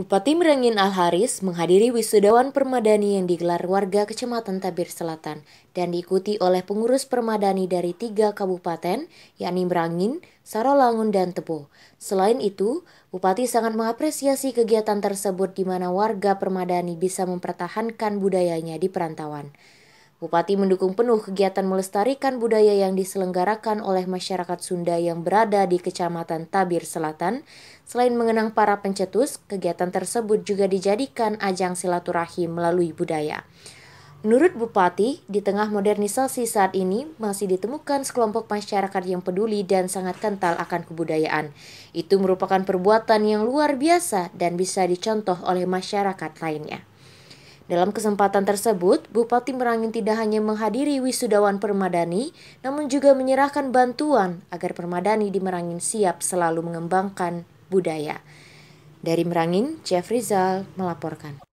Bupati Merangin Al Haris menghadiri wisudawan permadani yang digelar warga Kecamatan Tabir Selatan dan diikuti oleh pengurus permadani dari tiga kabupaten, yakni Merangin, Sarolangun, dan Tebo. Selain itu, Bupati sangat mengapresiasi kegiatan tersebut di mana warga permadani bisa mempertahankan budayanya di perantauan. Bupati mendukung penuh kegiatan melestarikan budaya yang diselenggarakan oleh masyarakat Sunda yang berada di Kecamatan Tabir Selatan. Selain mengenang para pencetus, kegiatan tersebut juga dijadikan ajang silaturahim melalui budaya. Menurut Bupati, di tengah modernisasi saat ini masih ditemukan sekelompok masyarakat yang peduli dan sangat kental akan kebudayaan. Itu merupakan perbuatan yang luar biasa dan bisa dicontoh oleh masyarakat lainnya. Dalam kesempatan tersebut, Bupati Merangin tidak hanya menghadiri wisudawan Permadani, namun juga menyerahkan bantuan agar Permadani di Merangin siap selalu mengembangkan budaya. Dari Merangin, Jeff Rizal melaporkan.